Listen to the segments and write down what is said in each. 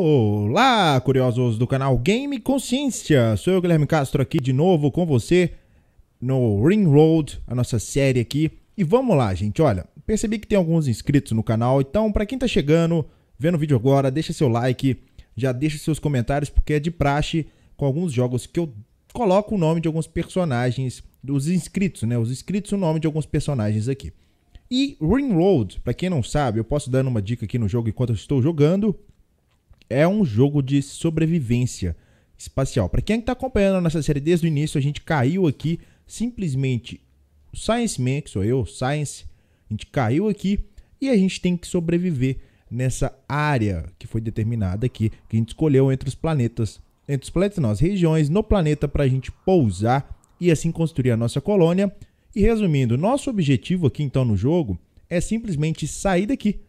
Olá, curiosos do canal Game Consciência. Sou eu, Guilherme Castro, aqui de novo com você no Ring Road, a nossa série aqui. E vamos lá, gente. Olha, percebi que tem alguns inscritos no canal, então para quem tá chegando, vendo o vídeo agora, deixa seu like, já deixa seus comentários porque é de praxe com alguns jogos que eu coloco o nome de alguns personagens dos inscritos, né? Os inscritos o nome de alguns personagens aqui. E Ring Road, para quem não sabe, eu posso dar uma dica aqui no jogo enquanto eu estou jogando é um jogo de sobrevivência espacial. Para quem está acompanhando a nossa série desde o início, a gente caiu aqui simplesmente Science Man, que sou eu, Science, a gente caiu aqui e a gente tem que sobreviver nessa área que foi determinada aqui, que a gente escolheu entre os planetas, entre os planetas não, as regiões no planeta para a gente pousar e assim construir a nossa colônia. E resumindo, nosso objetivo aqui então no jogo é simplesmente sair daqui.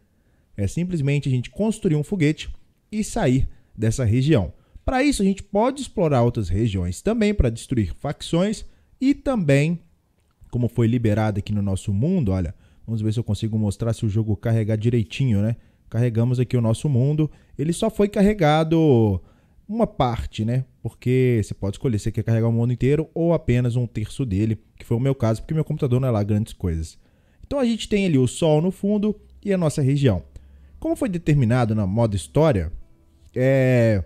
É simplesmente a gente construir um foguete e sair dessa região. Para isso, a gente pode explorar outras regiões também para destruir facções e também, como foi liberado aqui no nosso mundo, olha, vamos ver se eu consigo mostrar se o jogo carregar direitinho, né? Carregamos aqui o nosso mundo, ele só foi carregado uma parte, né? Porque você pode escolher se quer carregar o mundo inteiro ou apenas um terço dele, que foi o meu caso, porque meu computador não é lá grandes coisas. Então a gente tem ali o sol no fundo e a nossa região. Como foi determinado na moda história, é,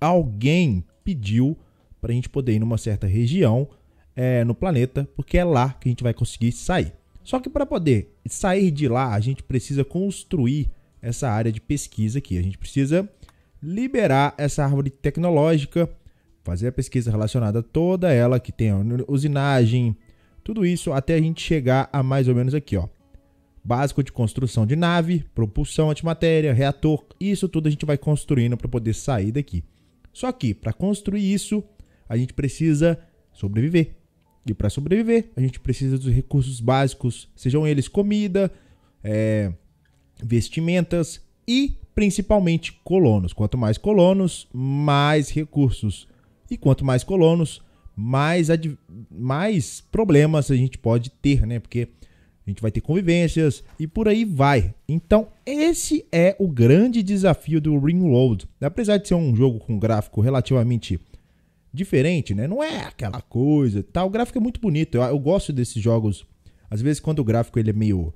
alguém pediu para a gente poder ir numa certa região é, no planeta, porque é lá que a gente vai conseguir sair. Só que para poder sair de lá, a gente precisa construir essa área de pesquisa aqui. A gente precisa liberar essa árvore tecnológica, fazer a pesquisa relacionada a toda ela, que tem a usinagem, tudo isso até a gente chegar a mais ou menos aqui, ó básico de construção de nave, propulsão, antimatéria, reator, isso tudo a gente vai construindo para poder sair daqui. Só que para construir isso, a gente precisa sobreviver. E para sobreviver, a gente precisa dos recursos básicos, sejam eles comida, é, vestimentas e principalmente colonos. Quanto mais colonos, mais recursos. E quanto mais colonos, mais, mais problemas a gente pode ter, né? Porque a gente vai ter convivências e por aí vai. Então, esse é o grande desafio do Ring Road. Apesar de ser um jogo com gráfico relativamente diferente, né? Não é aquela coisa, tá? O gráfico é muito bonito. Eu, eu gosto desses jogos. Às vezes quando o gráfico ele é meio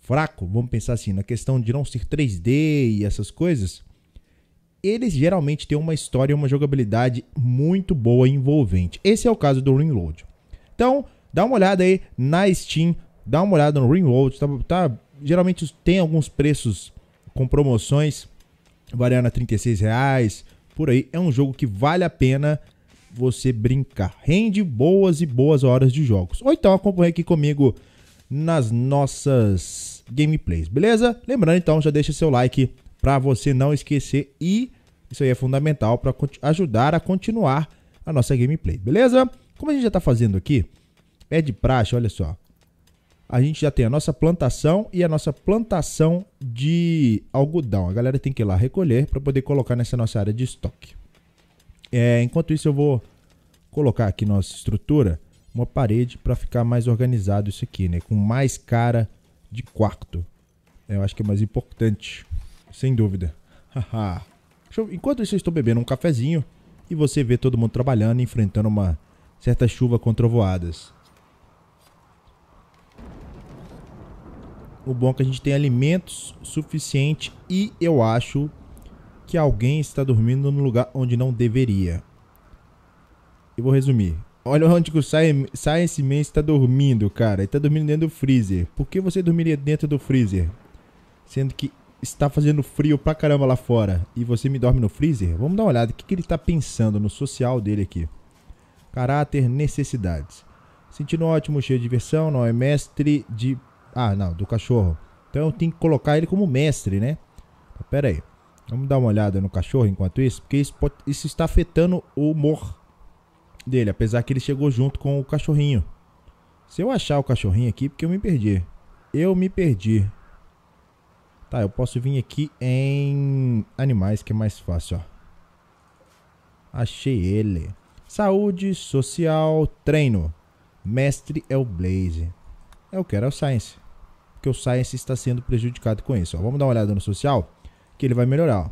fraco, vamos pensar assim, na questão de não ser 3D e essas coisas, eles geralmente têm uma história e uma jogabilidade muito boa e envolvente. Esse é o caso do Ring Road. Então, dá uma olhada aí na Steam Dá uma olhada no Ringworld, tá, tá, geralmente tem alguns preços com promoções, variando a 36 reais, por aí. É um jogo que vale a pena você brincar. Rende boas e boas horas de jogos. Ou então acompanhe aqui comigo nas nossas gameplays, beleza? Lembrando então, já deixa seu like para você não esquecer e isso aí é fundamental para ajudar a continuar a nossa gameplay, beleza? Como a gente já está fazendo aqui, é de praxe, olha só a gente já tem a nossa plantação e a nossa plantação de algodão. A galera tem que ir lá recolher para poder colocar nessa nossa área de estoque. É, enquanto isso, eu vou colocar aqui nossa estrutura, uma parede para ficar mais organizado isso aqui, né? Com mais cara de quarto. É, eu acho que é mais importante, sem dúvida. enquanto isso, eu estou bebendo um cafezinho e você vê todo mundo trabalhando, enfrentando uma certa chuva com trovoadas. O bom é que a gente tem alimentos suficiente e eu acho que alguém está dormindo no lugar onde não deveria. Eu vou resumir. Olha onde o Science Man está dormindo, cara. Ele está dormindo dentro do freezer. Por que você dormiria dentro do freezer? Sendo que está fazendo frio pra caramba lá fora e você me dorme no freezer? Vamos dar uma olhada. O que, que ele está pensando no social dele aqui? Caráter, necessidades. Sentindo ótimo, cheio de diversão, não é mestre de ah, não, do cachorro. Então eu tenho que colocar ele como mestre, né? Então, pera aí. Vamos dar uma olhada no cachorro enquanto isso, porque isso, pode, isso está afetando o humor dele, apesar que ele chegou junto com o cachorrinho. Se eu achar o cachorrinho aqui, porque eu me perdi. Eu me perdi. Tá, eu posso vir aqui em animais, que é mais fácil, ó. Achei ele. Saúde, social, treino. Mestre é o Blaze eu quero era é o Science. Porque o Science está sendo prejudicado com isso. Ó, vamos dar uma olhada no social, que ele vai melhorar. Ó.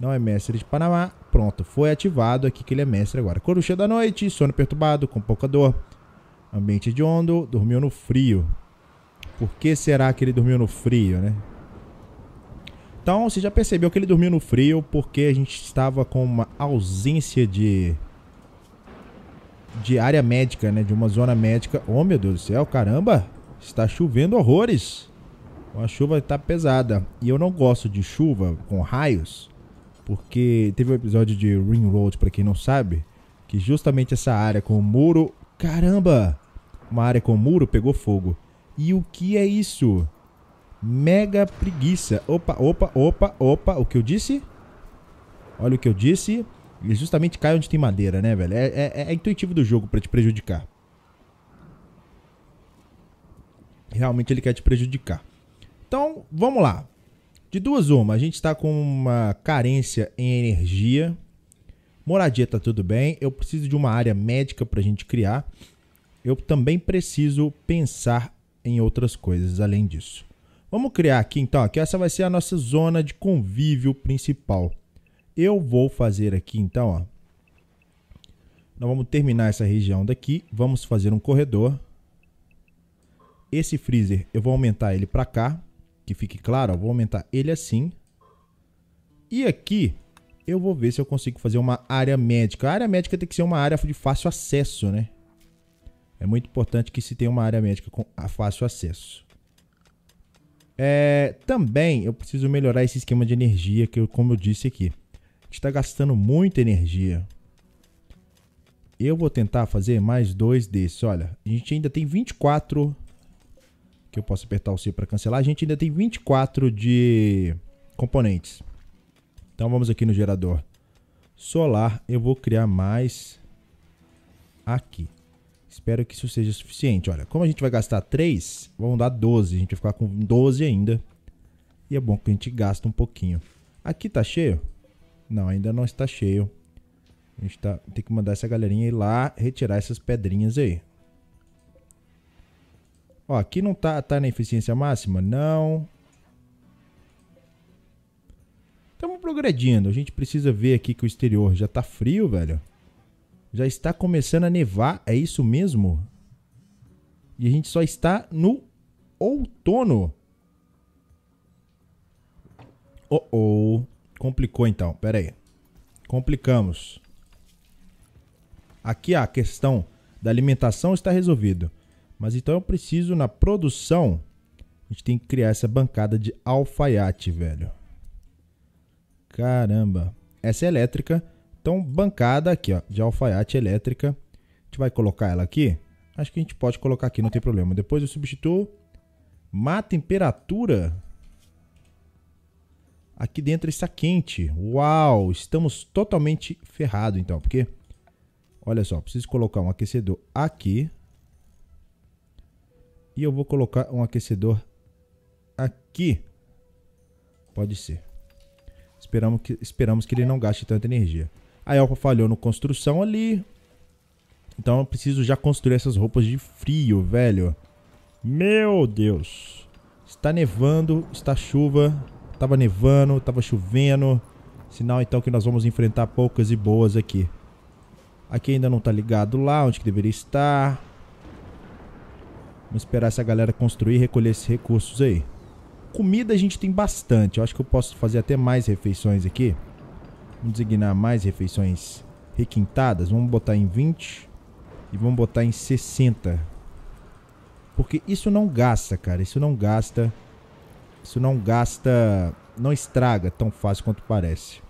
Não é mestre de Panamá. Pronto, foi ativado aqui que ele é mestre agora. Coruja da noite, sono perturbado, com pouca dor. Ambiente de ondo, dormiu no frio. Por que será que ele dormiu no frio, né? Então, você já percebeu que ele dormiu no frio porque a gente estava com uma ausência de de área médica, né? De uma zona médica. Oh, meu Deus do céu, caramba! Está chovendo horrores. A chuva está pesada. E eu não gosto de chuva com raios, porque teve um episódio de Ring Road, para quem não sabe, que justamente essa área com o muro. Caramba! Uma área com o muro pegou fogo. E o que é isso? Mega preguiça. Opa, opa, opa, opa. O que eu disse? Olha o que eu disse. Ele justamente cai onde tem madeira, né, velho? É, é, é intuitivo do jogo para te prejudicar. realmente ele quer te prejudicar. Então, vamos lá. De duas uma, a gente está com uma carência em energia. Moradia tá tudo bem. Eu preciso de uma área médica para a gente criar. Eu também preciso pensar em outras coisas além disso. Vamos criar aqui então, aqui essa vai ser a nossa zona de convívio principal. Eu vou fazer aqui então, ó. Nós vamos terminar essa região daqui, vamos fazer um corredor esse freezer eu vou aumentar ele para cá, que fique claro, ó, vou aumentar ele assim. E aqui eu vou ver se eu consigo fazer uma área médica. A área médica tem que ser uma área de fácil acesso, né? É muito importante que se tenha uma área médica com fácil acesso. É, também eu preciso melhorar esse esquema de energia que, eu, como eu disse aqui, a gente está gastando muita energia. Eu vou tentar fazer mais dois desses. Olha, a gente ainda tem 24 que eu posso apertar o C para cancelar. A gente ainda tem 24 de componentes. Então vamos aqui no gerador solar. Eu vou criar mais aqui. Espero que isso seja suficiente. Olha, como a gente vai gastar 3, vão dar 12. A gente vai ficar com 12 ainda. E é bom que a gente gasta um pouquinho. Aqui tá cheio? Não, ainda não está cheio. A gente tá, tem que mandar essa galerinha ir lá retirar essas pedrinhas aí. Ó, aqui não tá, tá na eficiência máxima? Não. Estamos progredindo. A gente precisa ver aqui que o exterior já tá frio, velho. Já está começando a nevar, é isso mesmo? E a gente só está no outono. Oh, oh. Complicou então, pera aí. Complicamos. Aqui a questão da alimentação está resolvida. Mas então eu preciso, na produção, a gente tem que criar essa bancada de alfaiate, velho. Caramba. Essa é elétrica. Então, bancada aqui, ó, de alfaiate elétrica. A gente vai colocar ela aqui. Acho que a gente pode colocar aqui, não tem problema. Depois eu substituo. Má temperatura. Aqui dentro está quente. Uau, estamos totalmente ferrado então, porque... Olha só, preciso colocar um aquecedor aqui. E eu vou colocar um aquecedor aqui. Pode ser. Esperamos que, esperamos que ele não gaste tanta energia. A Elfa falhou no construção ali. Então eu preciso já construir essas roupas de frio, velho. Meu Deus. Está nevando, está chuva. Tava nevando, tava chovendo. Sinal então que nós vamos enfrentar poucas e boas aqui. Aqui ainda não está ligado lá onde que deveria estar. Vamos esperar essa galera construir e recolher esses recursos aí. Comida a gente tem bastante. Eu acho que eu posso fazer até mais refeições aqui. Vamos designar mais refeições requintadas. Vamos botar em 20 e vamos botar em 60. Porque isso não gasta, cara. Isso não gasta. Isso não gasta. Não estraga tão fácil quanto parece.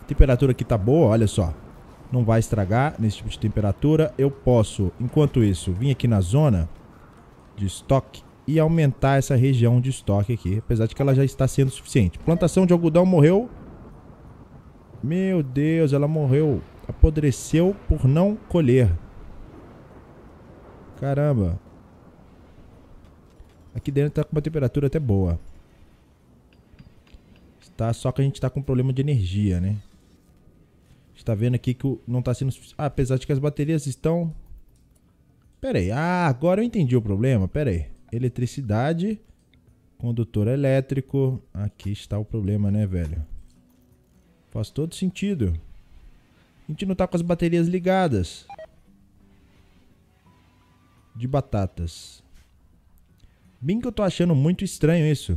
A temperatura aqui tá boa, olha só. Não vai estragar nesse tipo de temperatura. Eu posso, enquanto isso, vir aqui na zona de estoque e aumentar essa região de estoque aqui, apesar de que ela já está sendo suficiente. Plantação de algodão morreu. Meu Deus, ela morreu. Apodreceu por não colher. Caramba. Aqui dentro está com uma temperatura até boa. Está, só que a gente está com um problema de energia, né? está vendo aqui que não está sendo... Ah, apesar de que as baterias estão Pera aí. Ah, agora eu entendi o problema. Pera aí. Eletricidade, condutor elétrico. Aqui está o problema, né, velho? Faz todo sentido. A gente não tá com as baterias ligadas. De batatas. Bem que eu tô achando muito estranho isso.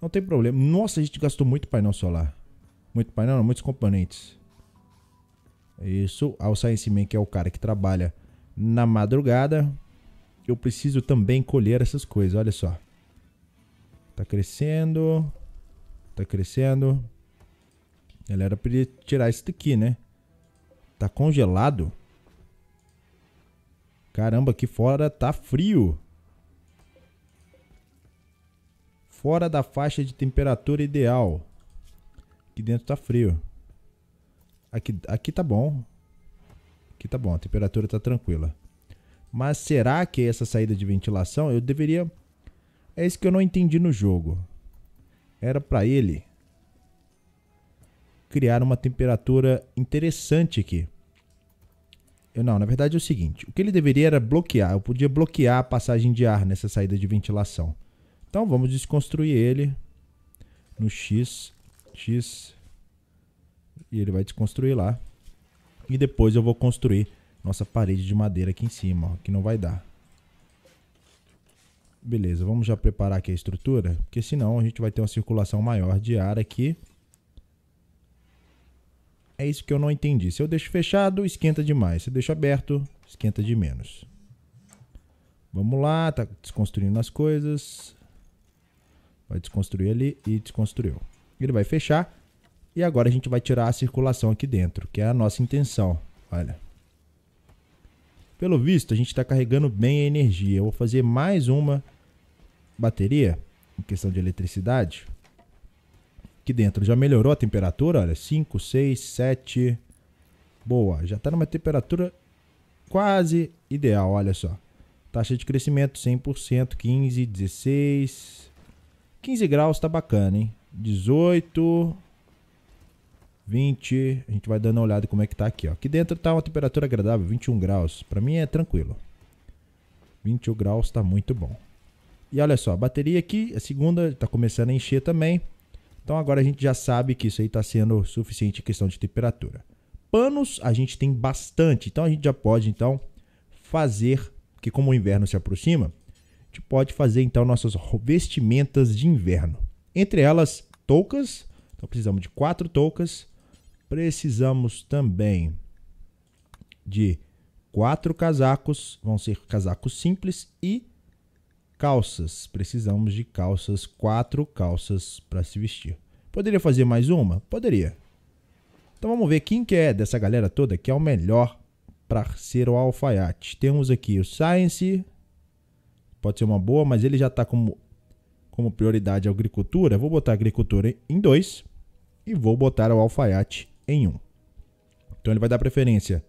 Não tem problema. Nossa, a gente gastou muito painel solar. Muito painel, não, muitos componentes. Isso, ao Science Man, que é o cara que trabalha na madrugada. Eu preciso também colher essas coisas, olha só. Tá crescendo. Tá crescendo. Ela era pra tirar isso daqui, né? Tá congelado. Caramba, aqui fora tá frio. Fora da faixa de temperatura ideal. Aqui dentro tá frio. Aqui, aqui tá bom que tá bom, a temperatura tá tranquila. Mas será que essa saída de ventilação eu deveria. É isso que eu não entendi no jogo. Era para ele criar uma temperatura interessante aqui. Eu não, na verdade é o seguinte, o que ele deveria era bloquear, eu podia bloquear a passagem de ar nessa saída de ventilação. Então vamos desconstruir ele no X, X, e ele vai desconstruir lá. E depois eu vou construir nossa parede de madeira aqui em cima, ó, que não vai dar. Beleza, vamos já preparar aqui a estrutura, porque senão a gente vai ter uma circulação maior de ar aqui. É isso que eu não entendi. Se eu deixo fechado, esquenta demais. Se eu deixo aberto, esquenta de menos. Vamos lá, tá desconstruindo as coisas. Vai desconstruir ali e desconstruiu. Ele vai fechar e agora a gente vai tirar a circulação aqui dentro, que é a nossa intenção. Olha. Pelo visto, a gente está carregando bem a energia. Eu vou fazer mais uma bateria, em questão de eletricidade. Aqui dentro já melhorou a temperatura, olha, 5, 6, 7... Boa, já está numa temperatura quase ideal, olha só. Taxa de crescimento 100%, 15, 16... 15 graus está bacana, hein? 18... 20. A gente vai dando uma olhada como é que tá aqui, ó. Aqui dentro tá uma temperatura agradável, 21 graus. Para mim é tranquilo. 21 graus tá muito bom. E olha só, a bateria aqui, a segunda tá começando a encher também. Então agora a gente já sabe que isso aí tá sendo suficiente em questão de temperatura. Panos a gente tem bastante, então a gente já pode então fazer, porque como o inverno se aproxima, a gente pode fazer então nossas vestimentas de inverno. Entre elas, toucas, então precisamos de quatro toucas precisamos também de quatro casacos, vão ser casacos simples e calças. Precisamos de calças, quatro calças para se vestir. Poderia fazer mais uma? Poderia. Então vamos ver quem que é dessa galera toda que é o melhor para ser o alfaiate. Temos aqui o Science, pode ser uma boa, mas ele já está como, como prioridade a agricultura. Vou botar a agricultura em dois e vou botar o alfaiate em um. Então ele vai dar preferência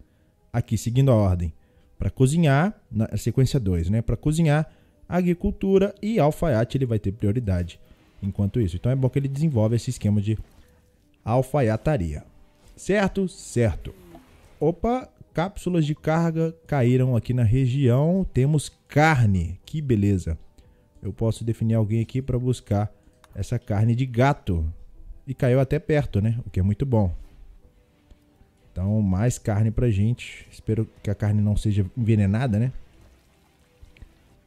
aqui seguindo a ordem para cozinhar, na é sequência 2, né? Para cozinhar, agricultura e alfaiate ele vai ter prioridade enquanto isso. Então é bom que ele desenvolve esse esquema de alfaiataria. Certo? Certo. Opa, cápsulas de carga caíram aqui na região. Temos carne. Que beleza. Eu posso definir alguém aqui para buscar essa carne de gato. E caiu até perto, né? O que é muito bom. Então, mais carne pra gente. Espero que a carne não seja envenenada, né?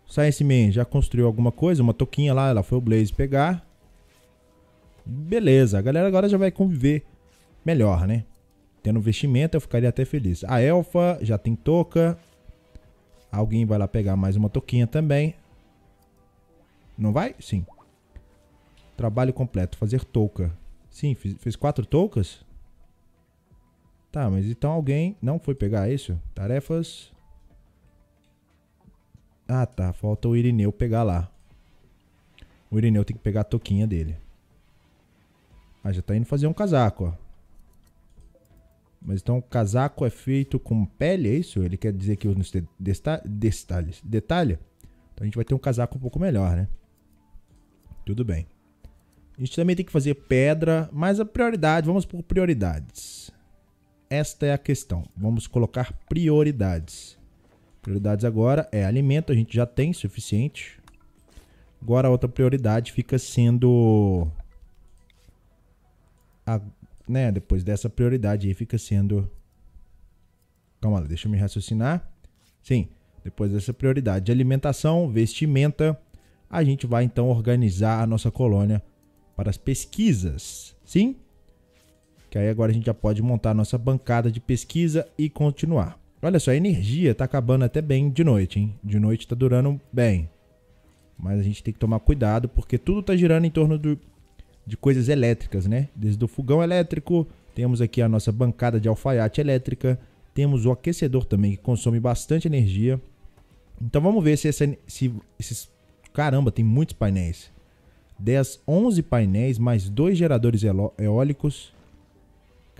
Science Man já construiu alguma coisa, uma toquinha lá, ela foi o Blaze pegar. Beleza, a galera agora já vai conviver melhor, né? Tendo vestimenta, eu ficaria até feliz. A Elfa já tem touca. Alguém vai lá pegar mais uma touquinha também. Não vai? Sim. Trabalho completo, fazer touca. Sim, fez quatro toucas? Tá, mas então alguém não foi pegar isso? Tarefas. Ah, tá. Falta o Irineu pegar lá. O Irineu tem que pegar a toquinha dele. Ah, já tá indo fazer um casaco, ó. Mas então o casaco é feito com pele, é isso? Ele quer dizer que os detalhes. detalhe Então a gente vai ter um casaco um pouco melhor, né? Tudo bem. A gente também tem que fazer pedra, mas a prioridade, vamos por prioridades esta é a questão. Vamos colocar prioridades. Prioridades agora é alimento, a gente já tem suficiente. Agora a outra prioridade fica sendo. A, né, depois dessa prioridade aí fica sendo. Calma lá, deixa eu me raciocinar. Sim, depois dessa prioridade de alimentação, vestimenta, a gente vai então organizar a nossa colônia para as pesquisas. Sim? que aí agora a gente já pode montar nossa bancada de pesquisa e continuar. Olha só, a energia tá acabando até bem de noite, hein? De noite tá durando bem. Mas a gente tem que tomar cuidado porque tudo tá girando em torno do, de coisas elétricas, né? Desde o fogão elétrico, temos aqui a nossa bancada de alfaiate elétrica, temos o aquecedor também que consome bastante energia. Então vamos ver se, essa, se esses. Caramba, tem muitos painéis. 10, 11 painéis, mais dois geradores eólicos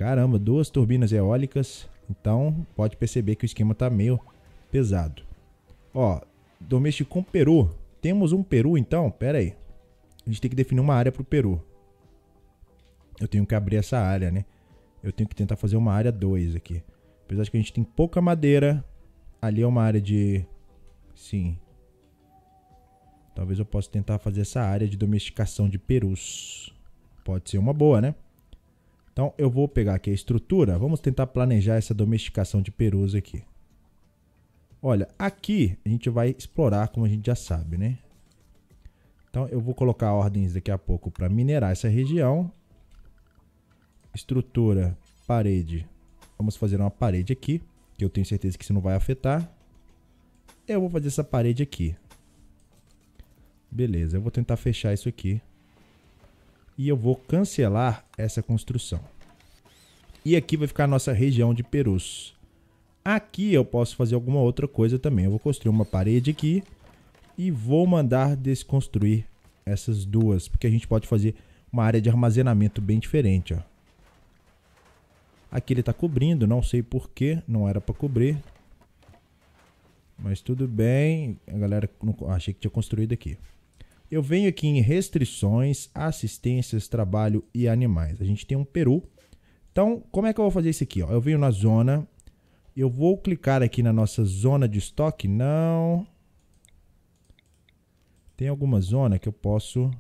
Caramba, duas turbinas eólicas. Então, pode perceber que o esquema tá meio pesado. Ó, domesticou Peru. Temos um Peru, então? Pera aí. A gente tem que definir uma área pro Peru. Eu tenho que abrir essa área, né? Eu tenho que tentar fazer uma área 2 aqui. Apesar de que a gente tem pouca madeira. Ali é uma área de... Sim. Talvez eu possa tentar fazer essa área de domesticação de perus. Pode ser uma boa, né? Então eu vou pegar aqui a estrutura, vamos tentar planejar essa domesticação de perus aqui. Olha, aqui a gente vai explorar, como a gente já sabe, né? Então eu vou colocar ordens daqui a pouco para minerar essa região. Estrutura, parede. Vamos fazer uma parede aqui, que eu tenho certeza que isso não vai afetar. Eu vou fazer essa parede aqui. Beleza, eu vou tentar fechar isso aqui e eu vou cancelar essa construção. E aqui vai ficar a nossa região de Perus. Aqui eu posso fazer alguma outra coisa também. Eu vou construir uma parede aqui e vou mandar desconstruir essas duas, porque a gente pode fazer uma área de armazenamento bem diferente. Ó. Aqui ele está cobrindo, não sei porquê, não era para cobrir. Mas tudo bem, a galera achei que tinha construído aqui. Eu venho aqui em restrições, assistências, trabalho e animais. A gente tem um peru. Então, como é que eu vou fazer isso aqui? Ó? Eu venho na zona, eu vou clicar aqui na nossa zona de estoque. Não. Tem alguma zona que eu posso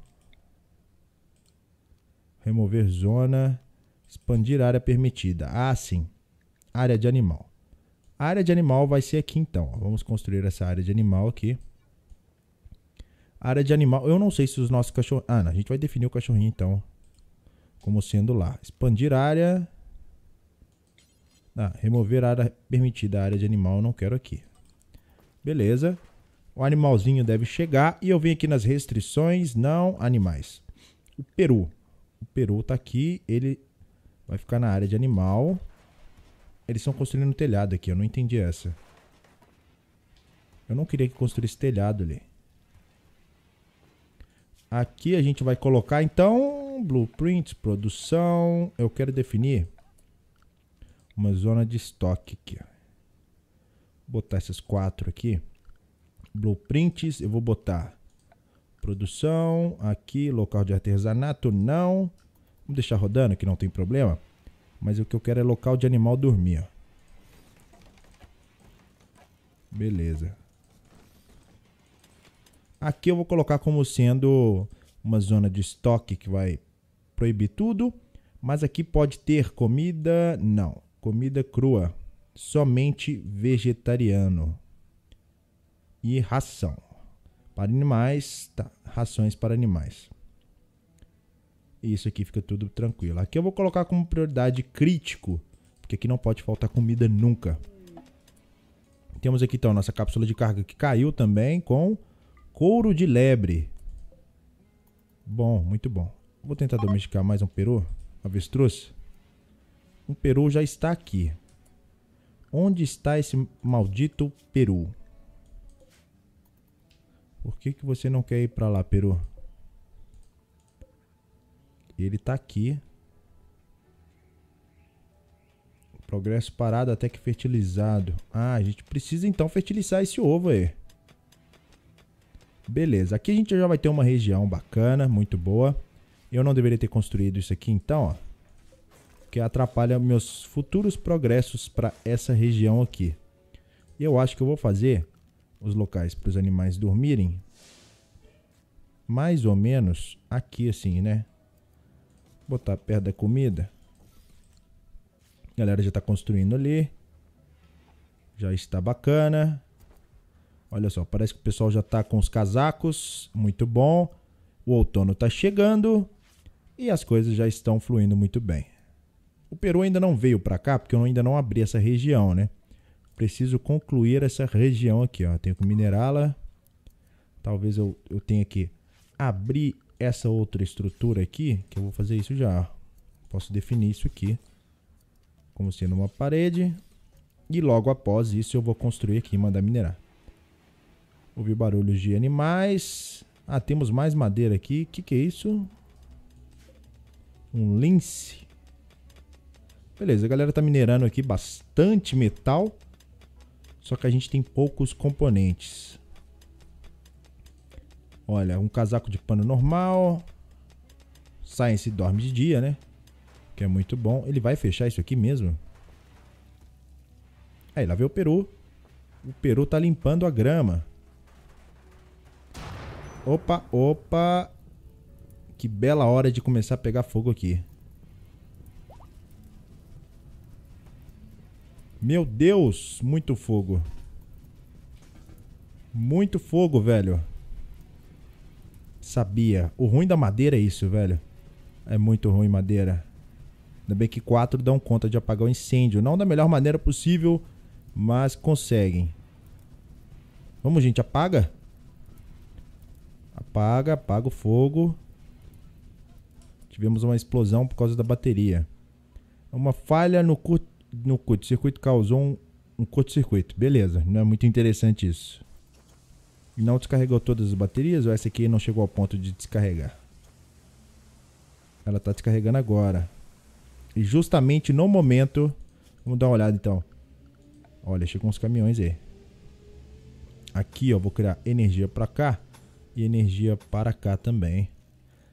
remover zona, expandir área permitida. Ah, sim. Área de animal. A área de animal vai ser aqui então. Vamos construir essa área de animal aqui. Área de animal. Eu não sei se os nossos cachorros. Ah, não, a gente vai definir o cachorrinho então. Como sendo lá. Expandir área. Ah, remover área permitida. Área de animal eu não quero aqui. Beleza. O animalzinho deve chegar. E eu venho aqui nas restrições. Não animais. O peru. O peru tá aqui. Ele vai ficar na área de animal. Eles estão construindo um telhado aqui. Eu não entendi essa. Eu não queria que construísse telhado ali. Aqui a gente vai colocar, então, blueprints, produção. Eu quero definir uma zona de estoque aqui. Vou botar essas quatro aqui. Blueprints, eu vou botar produção, aqui, local de artesanato, não. Vamos deixar rodando que não tem problema. Mas o que eu quero é local de animal dormir, ó. Beleza. Aqui eu vou colocar como sendo uma zona de estoque que vai proibir tudo, mas aqui pode ter comida, não, comida crua, somente vegetariano e ração para animais, tá, rações para animais. Isso aqui fica tudo tranquilo. Aqui eu vou colocar como prioridade crítico, porque aqui não pode faltar comida nunca. Temos aqui então a nossa cápsula de carga que caiu também com Couro de lebre. Bom, muito bom. Vou tentar domesticar mais um peru. Avestruz. Um peru já está aqui. Onde está esse maldito peru? Por que, que você não quer ir para lá, peru? Ele está aqui. Progresso parado até que fertilizado. Ah, a gente precisa então fertilizar esse ovo aí. Beleza, aqui a gente já vai ter uma região bacana, muito boa. Eu não deveria ter construído isso aqui então, ó. Que atrapalha meus futuros progressos para essa região aqui. E eu acho que eu vou fazer os locais para os animais dormirem. Mais ou menos aqui assim, né? Botar perto da comida. A galera já está construindo ali. Já está bacana. Olha só, parece que o pessoal já está com os casacos, muito bom. O outono está chegando e as coisas já estão fluindo muito bem. O Peru ainda não veio para cá porque eu ainda não abri essa região, né? Preciso concluir essa região aqui, ó. Tenho que minerá-la. Talvez eu, eu tenha que abrir essa outra estrutura aqui, que eu vou fazer isso já. Posso definir isso aqui como sendo uma parede. E logo após isso eu vou construir aqui e mandar minerar. Ouvir barulhos de animais. Ah, temos mais madeira aqui. O que, que é isso? Um lince. Beleza, a galera tá minerando aqui bastante metal. Só que a gente tem poucos componentes. Olha, um casaco de pano normal. Science dorme de dia, né? Que é muito bom. Ele vai fechar isso aqui mesmo? Aí, lá vem o peru. O peru tá limpando a grama. Opa, opa. Que bela hora de começar a pegar fogo aqui. Meu Deus, muito fogo. Muito fogo, velho. Sabia. O ruim da madeira é isso, velho. É muito ruim madeira. Ainda bem que quatro dão conta de apagar o incêndio. Não da melhor maneira possível, mas conseguem. Vamos, gente, apaga. Apaga, apaga o fogo. Tivemos uma explosão por causa da bateria. Uma falha no, cur... no curto-circuito causou um, um curto-circuito. Beleza, não é muito interessante isso. não descarregou todas as baterias ou essa aqui não chegou ao ponto de descarregar? Ela está descarregando agora. E justamente no momento... Vamos dar uma olhada então. Olha, chegou uns caminhões aí. Aqui, ó, vou criar energia para cá e energia para cá também.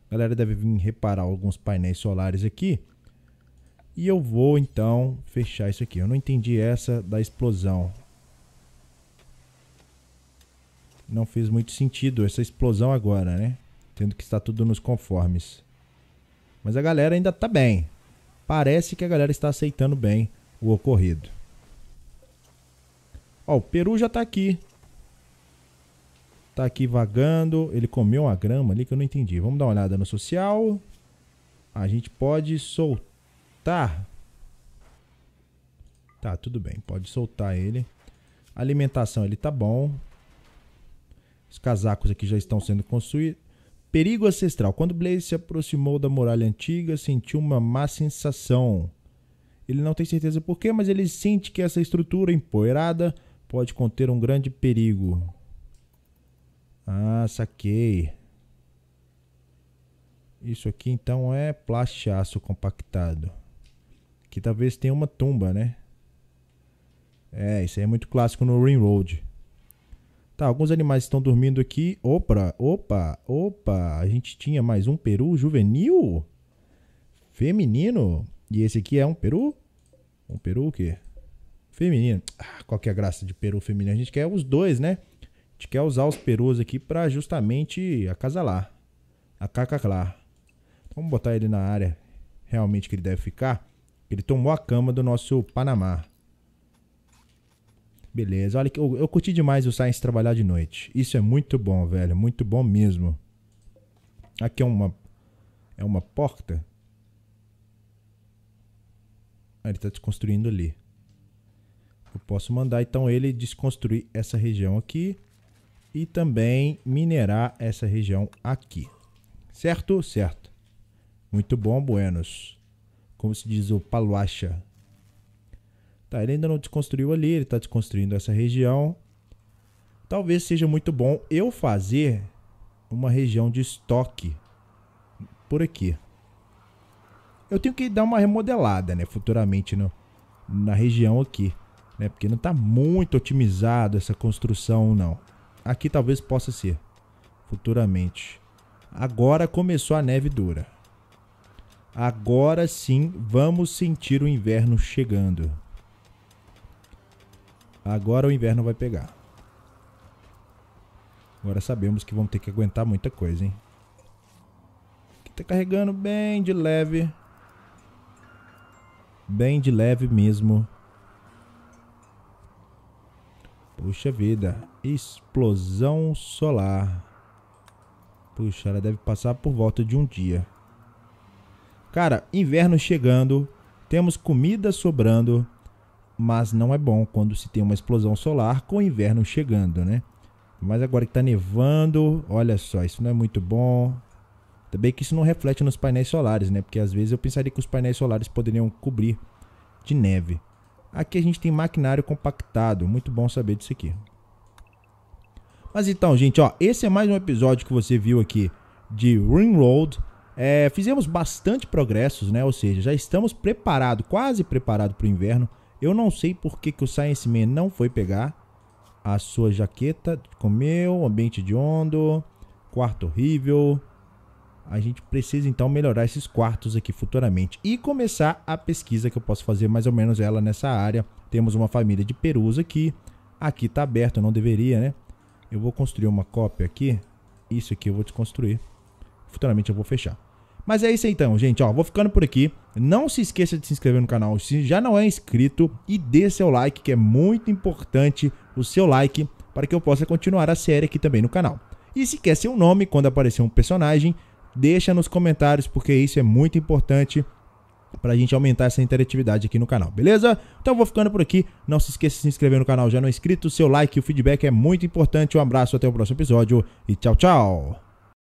A galera deve vir reparar alguns painéis solares aqui. E eu vou então fechar isso aqui. Eu não entendi essa da explosão. Não fez muito sentido essa explosão agora, né? Tendo que está tudo nos conformes. Mas a galera ainda tá bem. Parece que a galera está aceitando bem o ocorrido. Ó, o Peru já está aqui tá aqui vagando. Ele comeu uma grama ali que eu não entendi. Vamos dar uma olhada no social. A gente pode soltar. Tá, tudo bem. Pode soltar ele. alimentação, ele tá bom. Os casacos aqui já estão sendo construídos. Perigo ancestral. Quando Blaze se aproximou da muralha antiga, sentiu uma má sensação. Ele não tem certeza porquê, mas ele sente que essa estrutura empoeirada pode conter um grande perigo. Ah, saquei. Isso aqui então é plástico compactado. Que talvez tenha uma tumba, né? É, isso aí é muito clássico no Road. Tá, alguns animais estão dormindo aqui. Opa, opa, opa. A gente tinha mais um peru juvenil. Feminino. E esse aqui é um peru? Um peru o quê? Feminino. Ah, qual que é a graça de peru feminino? A gente quer os dois, né? gente quer usar os perus aqui para justamente acasalar, acacaclar. vamos botar ele na área realmente que ele deve ficar. Ele tomou a cama do nosso Panamá. Beleza, olha que eu, eu curti demais o Science trabalhar de noite. Isso é muito bom, velho, muito bom mesmo. Aqui é uma é uma porta. Ah, ele está desconstruindo ali. Eu posso mandar então ele desconstruir essa região aqui e também minerar essa região aqui. Certo? Certo. Muito bom, Buenos. Como se diz o Paluacha. Tá, ele ainda não desconstruiu ali, ele está desconstruindo essa região. Talvez seja muito bom eu fazer uma região de estoque por aqui. Eu tenho que dar uma remodelada, né, futuramente no, na região aqui, né, porque não está muito otimizado essa construção não. Aqui talvez possa ser. Futuramente. Agora começou a neve dura. Agora sim vamos sentir o inverno chegando. Agora o inverno vai pegar. Agora sabemos que vamos ter que aguentar muita coisa, hein? Aqui tá carregando bem de leve. Bem de leve mesmo. Puxa vida. Explosão solar. Puxa, ela deve passar por volta de um dia. Cara, inverno chegando. Temos comida sobrando. Mas não é bom quando se tem uma explosão solar com o inverno chegando, né? Mas agora que tá nevando, olha só, isso não é muito bom. Também que isso não reflete nos painéis solares, né? Porque às vezes eu pensaria que os painéis solares poderiam cobrir de neve. Aqui a gente tem maquinário compactado. Muito bom saber disso aqui. Mas então, gente, ó, esse é mais um episódio que você viu aqui de Ring É, fizemos bastante progressos, né? Ou seja, já estamos preparados, quase preparados para o inverno. Eu não sei por que, que o Science Man não foi pegar a sua jaqueta. Comeu, ambiente de ondo, quarto horrível, a gente precisa então melhorar esses quartos aqui futuramente e começar a pesquisa que eu posso fazer mais ou menos ela nessa área. Temos uma família de perus aqui, aqui está aberto, não deveria, né? Eu vou construir uma cópia aqui, isso aqui eu vou desconstruir, futuramente eu vou fechar. Mas é isso então, gente, ó, vou ficando por aqui. Não se esqueça de se inscrever no canal se já não é inscrito e dê seu like, que é muito importante o seu like para que eu possa continuar a série aqui também no canal. E se quer seu nome quando aparecer um personagem, Deixa nos comentários, porque isso é muito importante para a gente aumentar essa interatividade aqui no canal, beleza? Então vou ficando por aqui. Não se esqueça de se inscrever no canal já não é inscrito, seu like, o feedback é muito importante. Um abraço, até o próximo episódio e tchau, tchau!